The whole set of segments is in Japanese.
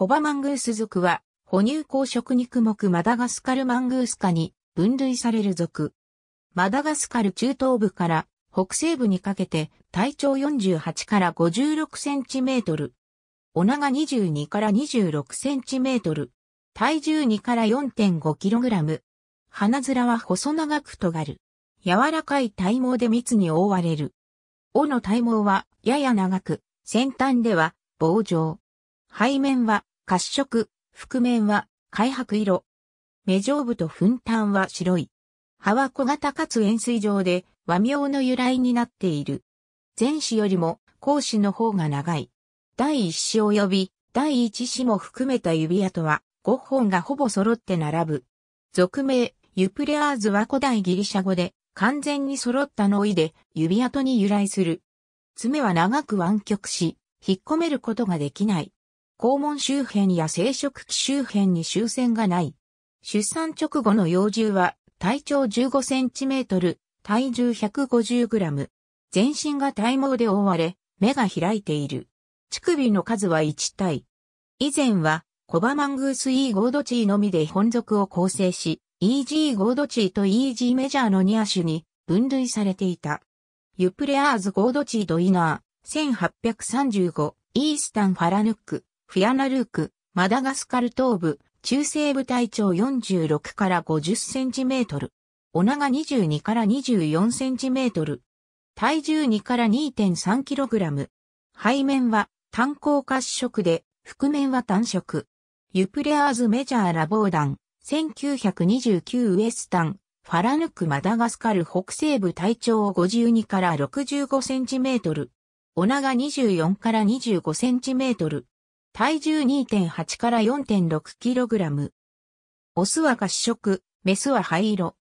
コバマングース属は、哺乳綱食肉目マダガスカルマングース科に分類される属。マダガスカル中東部から北西部にかけて体長48から56センチメートル。お長22から26センチメートル。体重2から4.5キログラム。鼻面は細長く尖る。柔らかい体毛で蜜に覆われる。尾の体毛はやや長く、先端では棒状。背面は褐色、覆面は灰白色。目上部と粉端は白い。葉は小型かつ円錐状で和名の由来になっている。前子よりも後子の方が長い。第一子及び第一子も含めた指跡は5本がほぼ揃って並ぶ。俗名、ユプレアーズは古代ギリシャ語で完全に揃ったの意で指跡に由来する。爪は長く湾曲し、引っ込めることができない。肛門周辺や生殖器周辺に終戦がない。出産直後の幼獣は体長15センチメートル、体重150グラム。全身が体毛で覆われ、目が開いている。乳首の数は1体。以前は、コバマングース E ゴードチーのみで本属を構成し、EG ゴードチーと EG メジャーの2ア種に分類されていた。ユプレアーズゴードチーとイナー、1835、イースタンファラヌック。フィアナルーク、マダガスカル東部、中西部体長46から50センチメートル。お長22から24センチメートル。体重2から2.3キログラム。背面は単光褐色で、覆面は単色。ユプレアーズメジャーラボーダン、1929ウエスタン、ファラヌクマダガスカル北西部体長52から65センチメートル。お長24から25センチメートル。体重2.8から4.6キログラム。オスは褐色、メスは灰色。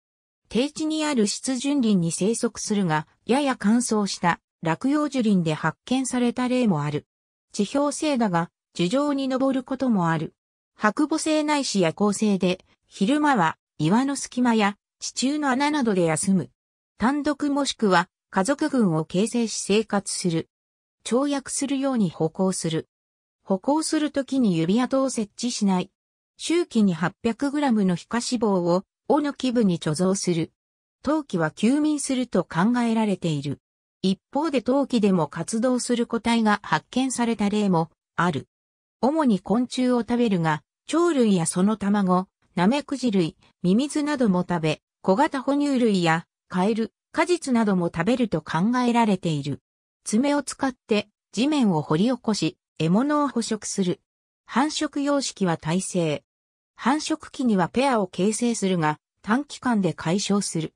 低地にある湿潤林に生息するが、やや乾燥した落葉樹林で発見された例もある。地表性だが、樹上に登ることもある。白母性ないし夜行性で、昼間は岩の隙間や地中の穴などで休む。単独もしくは家族群を形成し生活する。跳躍するように歩行する。歩行するときに指跡を設置しない。周期に 800g の皮下脂肪を、尾の基部に貯蔵する。陶器は休眠すると考えられている。一方で陶器でも活動する個体が発見された例もある。主に昆虫を食べるが、鳥類やその卵、ナメクジ類、ミミズなども食べ、小型哺乳類やカエル、果実なども食べると考えられている。爪を使って地面を掘り起こし、獲物を捕食する。繁殖様式は耐性。繁殖期にはペアを形成するが、短期間で解消する。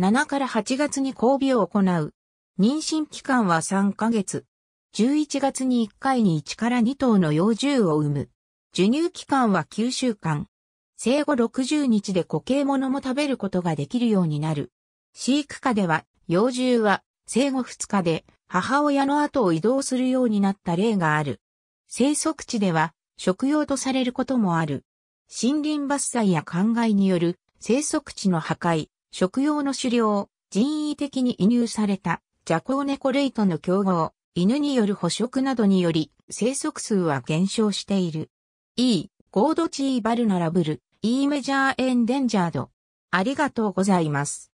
7から8月に交尾を行う。妊娠期間は3ヶ月。11月に1回に1から2頭の幼獣を産む。授乳期間は9週間。生後60日で固形物も食べることができるようになる。飼育下では、幼獣は生後2日で母親の後を移動するようになった例がある。生息地では食用とされることもある。森林伐採や灌漑による生息地の破壊、食用の狩猟、人為的に移入されたジャコウネコとの競合、犬による捕食などにより生息数は減少している。E、ゴードチーバルナラブル、E メジャーエンデンジャード。ありがとうございます。